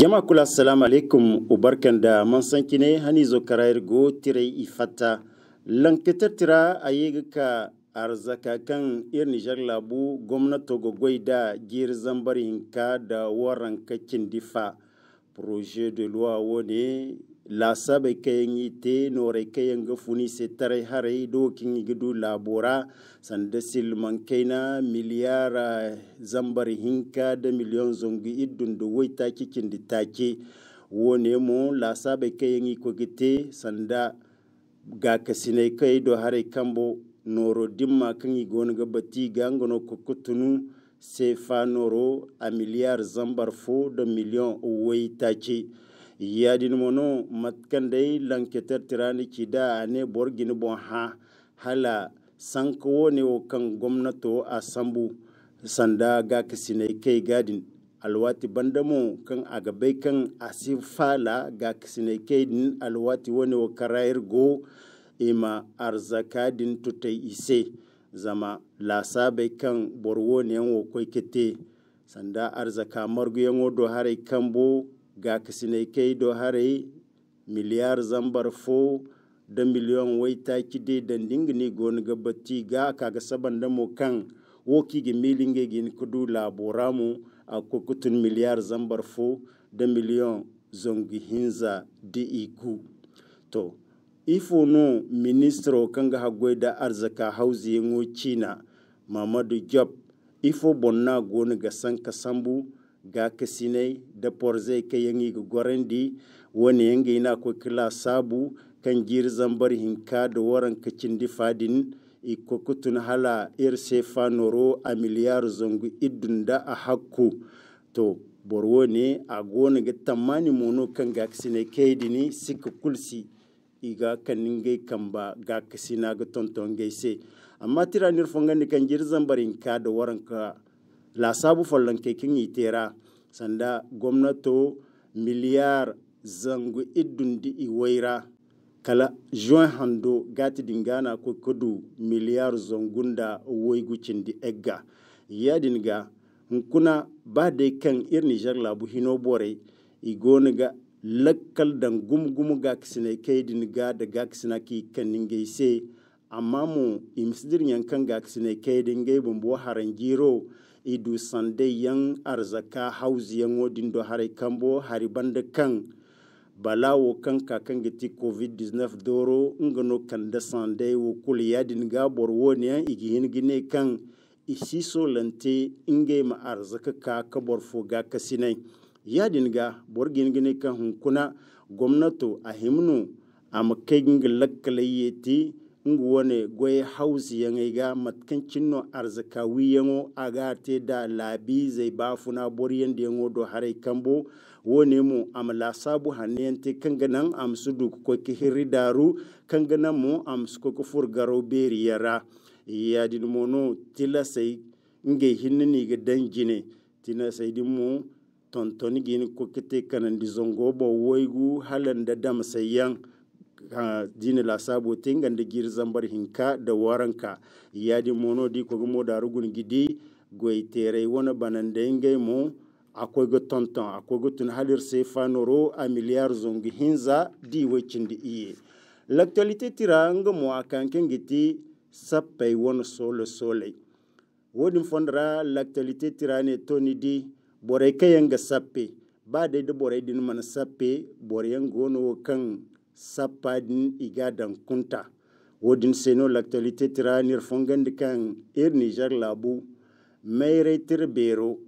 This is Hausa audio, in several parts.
jama kula salamu alaikum ubarkan da man ne hani zo karayar go tire ifata lankitar tira a yi ka arzaka kan ir nijar labu gwamnato da gir zambarin ka da waran kakin difa projet de loi ne lasabe kayangi te nore kayanga funi se tare hare do kingi gudu labora sanda silman kaina milliard zambar hinka da million zongi idun da waita kikin da take wone mo lasabe kayangi ko gite sanda ga kasinai kai do hare kambo noro dimma kangi gonga bati gangono kokotunu fa noro a miliyar zambar fo da million waita ce yadin mono yi lanketar tirani a ne borgini bon ha hala sankawo ne kan gwamnato a sambu sanda ga kisinai kai gadin alwati bandamo kan agabai kan asifala ga kisinai kai din alwati wani wa karayar go ima din tutai ise zama bai kan borwo ne yan wakwai kete sanda arzaka margu yan wado harai kan ga kasinai kai do hare miliyar zambar fo da miliyon wai ta ki da dingini goni gabati ga ga saban da mu kan woki ga milinge gin kudu laburamu a kokutun miliyar zambar fo da miliyon zongi hinza di iku to ifo no ministro kanga hagwai da arzaka hauzi yango china mamadu job ifo bonna goni ga sanka sambu ga kasinai da porze ka yangi ga gwarandi wani yangi na ko kila sabu kan gir zambar hinka da waran kacin difadin kutun hala ir sefa noro a miliyar zongu idun da a hakku to borwo ne a gona ga tamani mono kan ga kasinai kaidi ne sika kulsi iga kanin gai kan ba ga kasina ga tonton gaise amma tiranir fongan kan gir zambar hinka da waran ka la sabu folonke kin itera sanda gwamnato miliyar zangu idun di iwaira kala juan hando gati dingana ko kudu miliyar zangunda woygucin di egga ya dinga nkuna ba dai kan ir niger labu hino bore ga lakkal dan gumgumu ga kisina kaidin dinga da ga kisina ki kaninga amma mu imsidir yankan ga kisina dinga ga bumbu haran jiro. idu sande yang arzaka hauzi yang odin do hari kambo hari bande kang balawo kan kakan giti covid-19 doro ngono kan da sande wo kuli yadin gabor woni igihin gine kan isi so lante inge ma arzaka ka kabor foga kasinai yadin ga borgin gine kan hunkuna gwamnato a himnu a makaigin ngwone gwe hausi yange ga matkan cinno arzika wiyango aga te da labi zai ba funa boriyan da yango do harai kambo wone mu amala sabu hanente kanganan amsu duk ko kihiri daru kanganan mu amsu ko kufur garo beriyara ya din mono tila sai nge hinni ga danjine tina sai din mu tontoni gini ko te kanan zongo bo woigu halanda dam sayan dina la sabo da gir zambar hinka da waranka yadi mono di ko mo darugun gidi goy tere wona banande ngay mo akwai ga tonton akwai ga tun halir sai fanoro a miliyar zongi hinza di wacin da iye l'actualité tira nga mo akankin giti sappay wona sole sole wodin fondra l'actualité tira ne toni di borai kayan ga sappe ba dai da borai din mana sappe borai yan gono kan sapadin igadan kunta wodin seno l'actualité tira nir fongandi kan ir er niger labu mairetir bero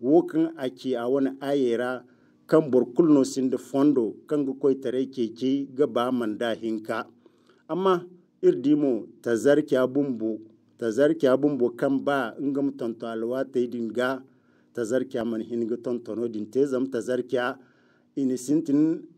wokan aki a wani ayera kan burkulno sindi fondo kan ga koi tare keke ga ba manda hinka amma ir dimo ta zarki abumbu ta zarki abumbu kan ba ga tonto alwa ta dinga ta zarki man ga tontono din zam ta zarki ini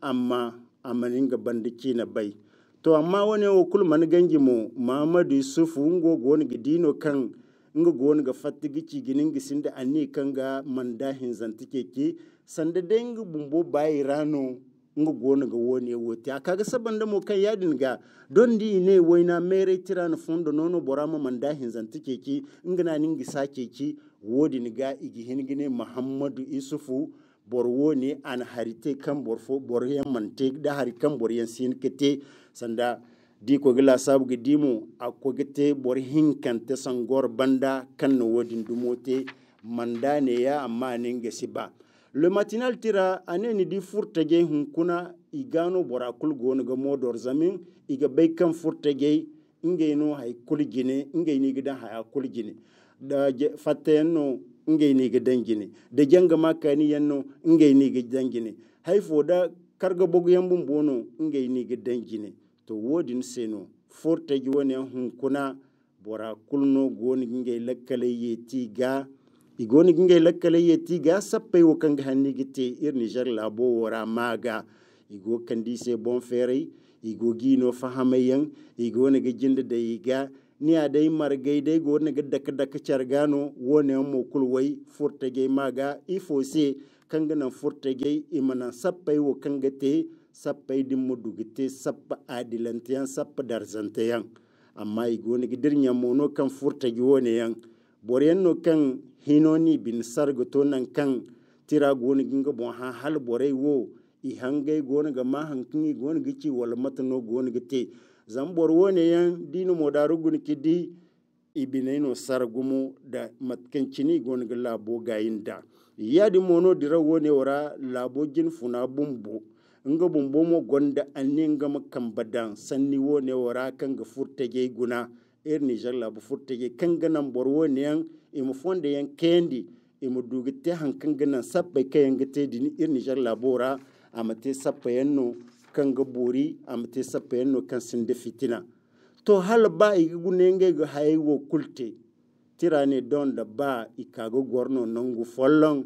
amma maninga bandiki na bai to amma wani wo kul man gangi mu muhammadu yusufu ngo goni dino kan nga goni ga fatti gici ginin gisinda anni kan ga mandahin hinzantike ki sanda dengi bumbo bayi rano nga goni ga woni kaga akaga sabanda mu kan yadin ga don di ne waina mere tirana fundo nono borama mandahin hinzantike ki nga na ningi sake ki wodi ni ga igihin gine muhammadu yusufu borwo ne an harite kan borfo borhen mante da hari kan borhen sin kete sanda di ko gila sabu gi a ko gite bor kan te sangor banda kan no wodin dumote manda ne ya amma ne ngesi ba le matinal tira aneni ni di furtage hun kuna igano bora kul ga modor zamin iga bai kan furtage ingeno hay kul gine ingeni gidan hay kul gine da fatenno ngay ni ga dangine de janga makani yanno ngay ni ga dangine hay foda karga bogu yambum bono ngay ni ga dangine to wodin seno forta ji woni hun kuna bora kulno goni ngay lakkale yeti ga igoni ngay lakkale yeti ga sappe wo kanga hanni gite ir Niger labo wora maga igo kandi se bon igo gino fahamayan igo ne ga jinda da yiga ni a dai margai dai go na gadda kada ka cargano wone mo kulwai furtage maga ifo se kanga na furtage imana sappai wo kanga te sappai dimmo dugite sappa adilantiyan sappa amma igo ni gidirnya mono kan furtage wone yan boryan no kan hinoni bin sargo to nan kan tira go ni ginga ha hal borai wo i hangai gona ga ma hankin gona ga ci wala matano gona ga te zan bor wone yan dinu mo da gun kidi ibinai no sargumu da matkancini gona ga labo gayin da yadi mono dira wone wara labo jin funa bumbu nga bumbu mo gonda anne nga makambadan sanni wone wara kan ga furtage guna er jalla labo furtage kan ga nan bor wone yan mu fonde yan kendi imu dugi te hankan ga nan sabbe kayan ga te dini ir er niger bora amate sapa e kan kanga bori amate sapayenno e kan sinde fitina to hal ba igu nenge ga haywo kulte tirane don da ba ikago gorno nongu follon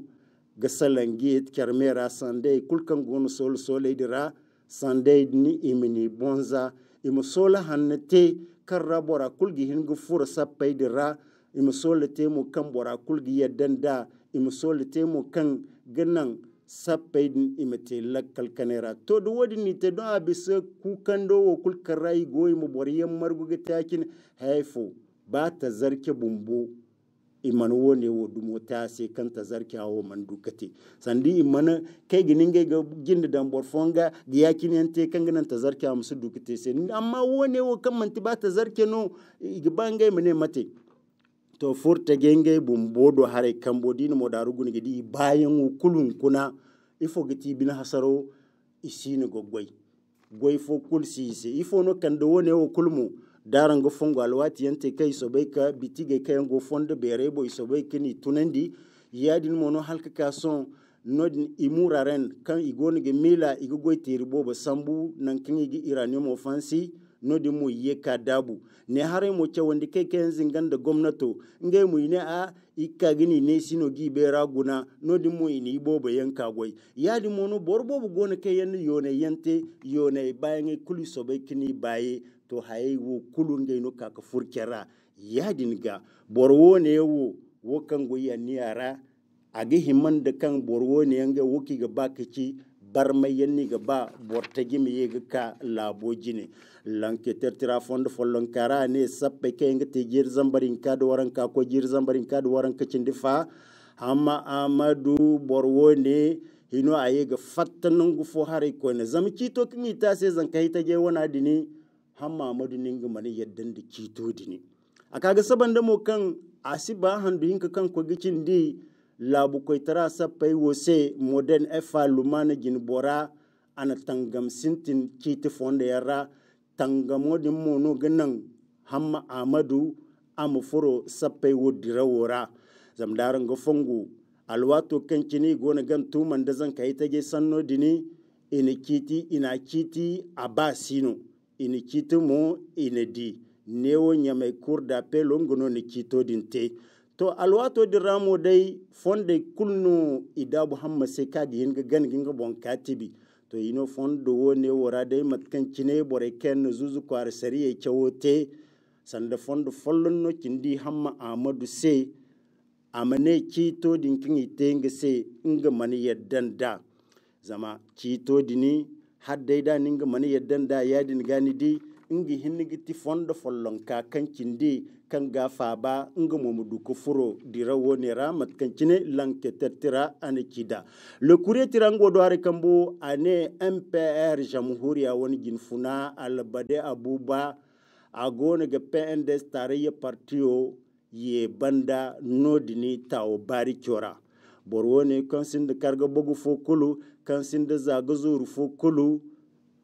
ga salangi kermera sande kulkan gonu sol sole dira sande ni imini bonza imu sola hannate kan bora kulgi hingu fura sapa dira imu sola temu kan bora kulgi yaddan da imu sola temu kan ganan sappayɗin imete lakkal kanera to ɗo waɗi ni te ɗon abisa ku kando wo kul karai goy mo ɓoriyen marguge takin hayfo ba ta zarke bumbu iman woni wo dum ta se kan ta zarke awo man dukati sandi iman kai ginin ga ginda dan borfonga ga yakin yante kan ganan ta zarke amsu dukati se amma woni wo kan manti ba ta zarke no igban gai mane mate to furta genge bum bodo hare kambodino mo darugun gidi bayan kulun kuna ifo giti bin hasaro isini go goy goy fo kul sise ifo no kande wone o kulmu daran go fongo alwati yante kai sobai ka bitige kai go fonde bere bo sobai kini tunandi yadin mono halka kason nodin imuraren kan igoni ge mila igogoy tiri bobo sambu nan kingi iranium offensive no di mu ye ka dabu ne hare mo cha kai ke ken gan da gwamnato ngai mu ne a ikka gini ne sino gi be raguna no di ni ini bobo yan kagoi ya di mo no borbo bu gona ke yan yone yante yone bayan kuli sobe kini baye to haye wo kulu ngai no ka furkera ya dinga borwo ne wo wo kan goyi ara age himan da kan borwo ne yanga wuki ga bakici barma yanni ga ba borta gimi ya ka labo jini lanke tira fond folon kara ne sappe ke nga te jir zambarin ka do waran ka ko jir zambarin ka waran ka cindi fa amma amadu borwo ne hino ayega fattanin gufo hari ko ne zam cito kimi ta se zan kai ta je wana dini amma amadu ne ga mani yaddan da cito dini akaga saban da mo kan asiba handu hinka kan ko di laabu koitara sapai wose moden efa lumana gin bora ana tangam sintin kiti fonde yara tangamo din mono ganan hamma amadu amu furo pay wo dira wora zamdaran go fongu alwato gona gan tuman da zan kai tage sanno dini ina kiti ina kiti a ba ina kiti mo ina di newo nyame kurda pelongono ni kito dinte to alwato diramo dai fonde ida muhammad sai ka kadi yin gan ginga bon katibi to ino fondo wone wora dai matkan cine bore ken zuzu kwar sariye chawote sanda fondo follonno kindi hamma amadu se amane cito din kingi tenga se inga mani yaddan da zama cito dini har dai da ninga mani yaddan da yadin gani di ngi hinigi ti fondo follon ka kancindi kan ga faba nga momudu ko furo dira wonera mat kancine lanke tertira ane cida le courrier tira ngo doare kambo ane MPR jamhuriya woni jinfuna albade abuba agone ga PNDS tarayya partiyo ye banda nodini tawo bari cora borwone kansin karga bugu fo kulu kansin da fo kulu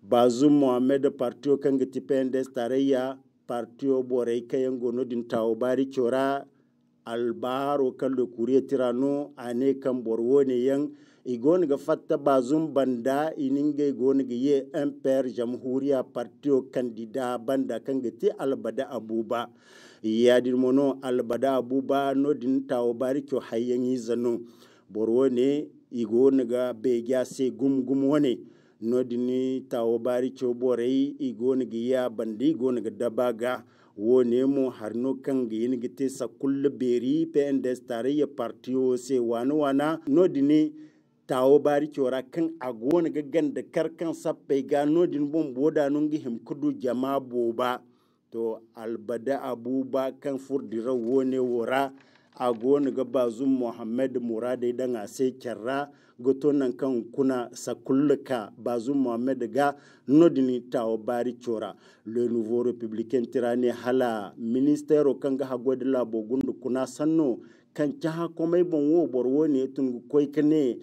bazu muhammad partio kan ga tipendes tarayya partio borai kayan no din tawo bari kyora albaro kan da kuriya tirano ane kan borwone yan ga fatta bazum banda ininga igoni ga ye mpr jamhuriya partio kandida banda kan ga ti albada abuba yadir mono albada abuba no din tawo bari kyo hayyan izano borwo ne ga begya se gum gum wone nodini tawo bari cho borei igoni ya bandi ga dabaga wo nemo harno kan ga yin gite sa kullu beri PNDS ya partio se wana wana nodini tawo bari ra kan agona gaggan da karkan sappai ga nodin bon boda nun gi him kudu jama boba to albada abuba kan furdira wone wora goni ga bazum mohammed muradai dan a ase kyarra gotonan kan kuna sakullaka bazum mohammed ga nodini tawo bari cora le nouveau républicain tirani hala ministero kan ga hagwadi labo gundu kuna sanno kan ha komai bon wo borwo ne tun koi kane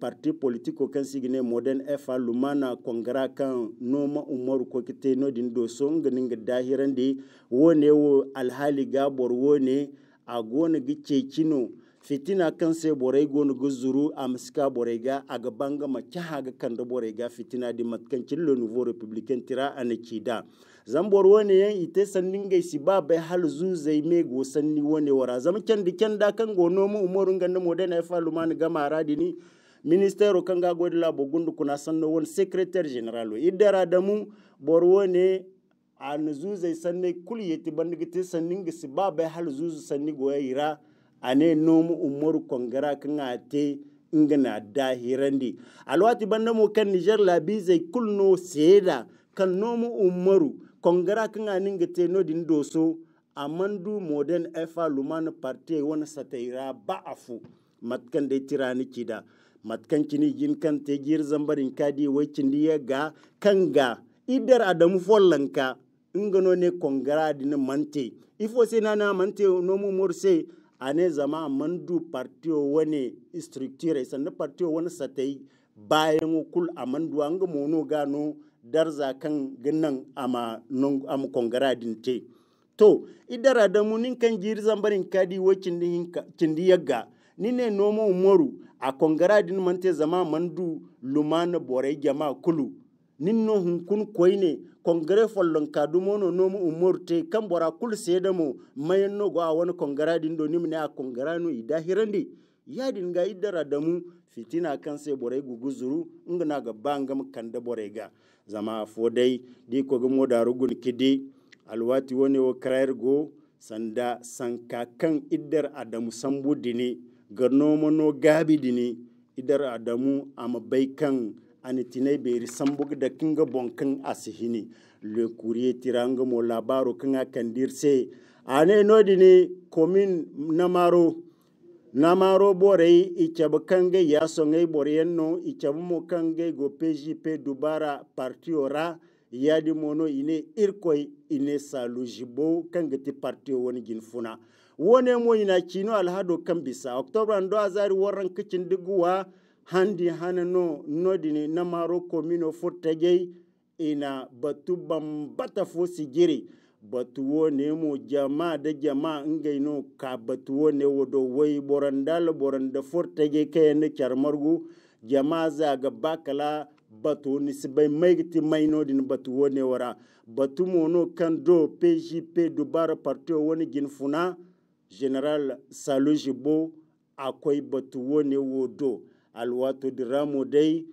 parti politiko kan sigine modern fa lumana kongra kan noma umaru ko kite nodin do so ngani ga dahiran di wone wo alhali ga borwo ne a gona ga cecino fitina kan sai borai gona ga a miska borai ga a gaban ga makiha ga kan da borai ga fitina di matkancin le nouveau republicain tira a na da zan bor wani yan ite sannin gai si ba bai hal zu zai me go sanni wani wara zama kyan di kyan da kan gono mu umurun ganda modern ya falu gama radi ni ministero kan ga godila bogundu kuna sanno won secrétaire général idara da mu bor wani a an zuzai sanne kuliyeti san sannin gisi ba bai hal zuzu sanni goya a ne nomu umaru kongara kan te ingana dahirandi alwati banda mo kan niger labi zai no seda kan nomu umaru kongara kan a anin gite no din doso amandu modern efa lumana partiya wani yira ba fu matkan tira ni kida matkan kini jin kan te gir zambarin kadi wai cindi ga kan ga idar adamu follanka ingano ne kongara di ne mante ifo se na na mante no mu morse ane zama mandu partiyo wani structure sanna partiyo wani satai bayan kul mandu an ga mono gano darza kan ginnan ama non am kongara din te to idara da munin kan jiri zambarin kadi wacin din yagga ni ne nomo moru a kongara din mante zama mandu lumana bore jama kulu ninno hun kun koyne kongre follon ka no nomu umorte kan bora kul sedamo mu no go a wani kongara din do nimne a kongara no ida hirandi yadin ga idara damu fitina kan sai bore gugu zuru ngana ga bangam kanda bore ga zama fodai di ko gumo da rugun kidi alwati woni wo krayer go sanda sanka kan idar adamu sambudini ga garno mono gabi dini idar adamu ama bai kan ani tinai beri sambog da kinga bonkin asihini le courrier tiranga mo labaro kinga kandirse ane nodini komin namaro namaro borey icabu kange yasongey boroyenno icabu mo kange go pjp dubara partio ra yadi mono ine irkoi ine salu jibo kange ti parti woni gin funa wone mo ina cino alhado kambisa october ando azari warran kicin diguwa handi hanano nodini namaro komino jai ina batu bambata fo sigiri batuwo ne mu jama da jama ngaino ka batuwo ne wodo wai borandal boranda furtage na charmargu jama za ga bakala batu nisbai maigiti maino din batuwo ne wara batu mono kan do pjp dubar partio wani ginfuna general salujibo akwai batuwo ne wodo alwato diramo dai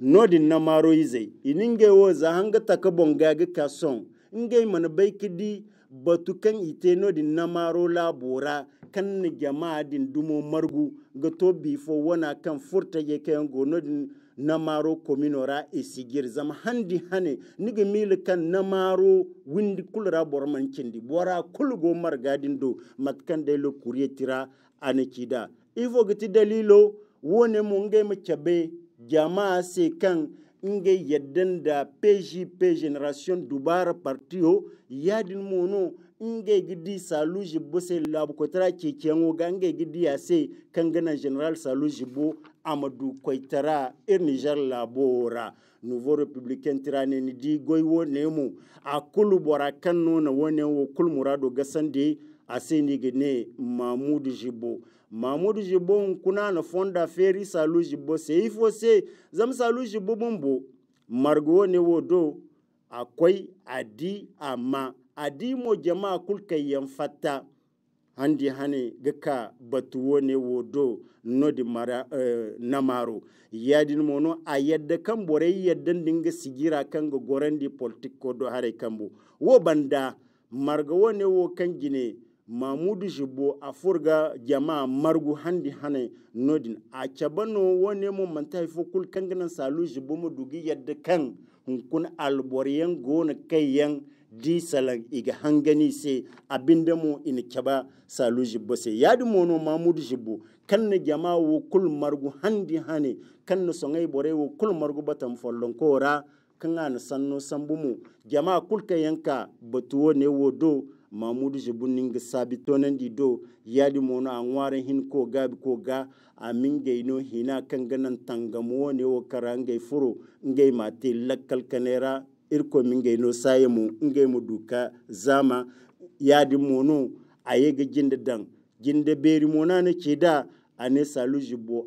nodin na maro izai ga wo za hanga taka ga kason inge mana bai kidi batu kan ite nodin na maro labura kan ni jama'a din dumo margu ga to bifo wana kan furta ye kayan go nodin na maro kominora isigir zama handi hane ga mil kan na maro windi kulra borman kindi bora kulgo margadin do matkan dai lo kuriyatira anikida ifo gati dalilo wone mu ngai mu jama'a se kan nge yaddan da pgp generation dubara partiyo yadin mono ngai gidi salu bo se labu kotara kekengo ga ngai gidi ya se kan gana general salu bo amadu koitara ir er niger labora nouveau républicain tirane ni di goy ne nemu a kulu bora kan nuna wone wo kul murado gasande a se ni gene mamudu jibo mamudu jibo nkuna na fonda feri salu jibo ifo se zam salu jibo bumbu margo ne wodo akwai adi ama adi mo jama kulka yan fata handi hane gaka batuwo ne wodo no di mara uh, eh, namaro yadin mono a yadda kan bore yadda dinga sigira kan ga gorendi politiko do hare kambu wo banda marga ne wo kan gine mamudu jibo furga jamaa margu handi hane nodin a cabano wani mu manta haifo kul kangana salu jibo mu dugi yadda kan hunkun alboriyan gona yan di salan iga hangani se abinda mu ina caba salu jibo se yadi mono mamudu jibo kan na jamaa wo kul margu handi hane kan na songai bore wo kul margu batan follon kora kan na sanno sambumu jamaa kul kayanka batuwo ne wo do mamudu jibun ga sabi tonan do yadi mono a hin ko gabi ko ga a min no hina kan ganan tangamo ne wo kara ngai furo ngai mate lakkal kanera irko mingai no saye ngai mu duka zama yadi mono a yega jinda dan jinda beri mona ni ce da a ne salu jibo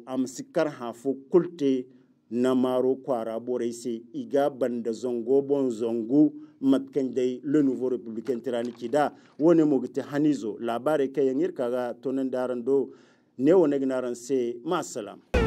hafo kulte na maro kwara borai se iga banda zongo bon zongo matkan dai le nouveau republicain tirani kida woni mogite hanizo labare kayan irkaga tonan daran do ne wona gnaran se ma salam